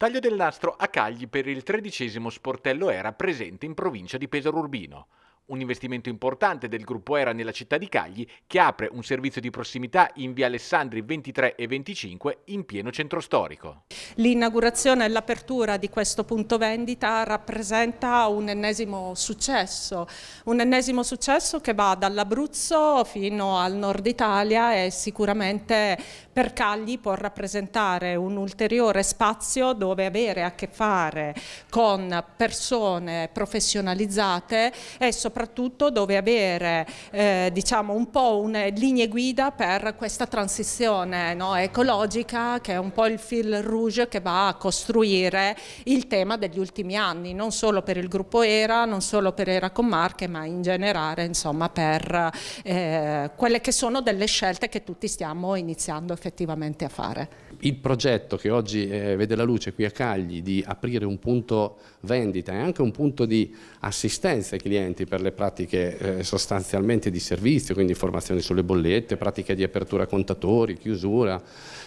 Taglio del nastro a Cagli per il tredicesimo sportello era presente in provincia di Pesaro Urbino. Un investimento importante del gruppo Era nella città di Cagli che apre un servizio di prossimità in via Alessandri 23 e 25 in pieno centro storico. L'inaugurazione e l'apertura di questo punto vendita rappresenta un ennesimo successo, un ennesimo successo che va dall'Abruzzo fino al nord Italia e sicuramente per Cagli può rappresentare un ulteriore spazio dove avere a che fare con persone professionalizzate e soprattutto soprattutto dove avere eh, diciamo un po' un, eh, linee guida per questa transizione no, ecologica che è un po' il fil rouge che va a costruire il tema degli ultimi anni, non solo per il gruppo ERA, non solo per ERA Commarche, ma in generale insomma, per eh, quelle che sono delle scelte che tutti stiamo iniziando effettivamente a fare. Il progetto che oggi eh, vede la luce qui a Cagli di aprire un punto vendita e anche un punto di assistenza ai clienti per le delle pratiche eh, sostanzialmente di servizio, quindi informazioni sulle bollette, pratiche di apertura contatori, chiusura,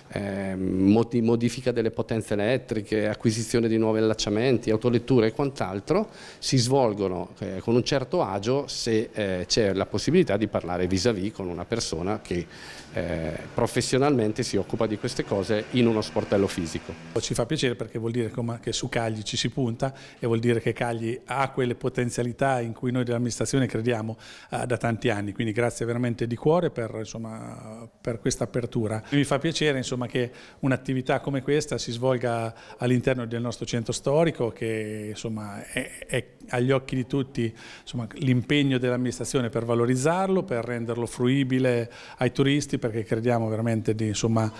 eh, modifica delle potenze elettriche, acquisizione di nuovi allacciamenti, autoletture e quant'altro, si svolgono eh, con un certo agio se eh, c'è la possibilità di parlare vis-à-vis -vis con una persona che eh, professionalmente si occupa di queste cose in uno sportello fisico. Ci fa piacere perché vuol dire che su Cagli ci si punta e vuol dire che Cagli ha quelle potenzialità in cui noi dobbiamo amministrazione crediamo eh, da tanti anni, quindi grazie veramente di cuore per, per questa apertura. Mi fa piacere insomma, che un'attività come questa si svolga all'interno del nostro centro storico che insomma, è, è agli occhi di tutti l'impegno dell'amministrazione per valorizzarlo, per renderlo fruibile ai turisti perché crediamo veramente di insomma,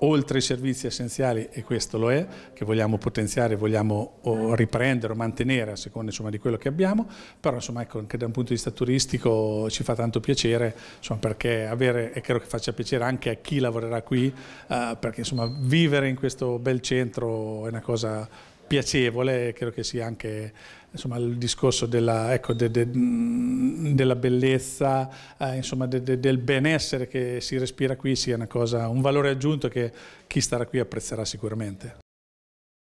oltre i servizi essenziali, e questo lo è, che vogliamo potenziare, vogliamo o riprendere o mantenere a seconda insomma, di quello che abbiamo, però insomma, ecco, anche da un punto di vista turistico ci fa tanto piacere, insomma, perché avere, e credo che faccia piacere anche a chi lavorerà qui, eh, perché insomma, vivere in questo bel centro è una cosa piacevole, credo che sia anche insomma, il discorso della, ecco, de, de, mm, della bellezza, eh, insomma, de, del benessere che si respira qui sia cosa, un valore aggiunto che chi starà qui apprezzerà sicuramente.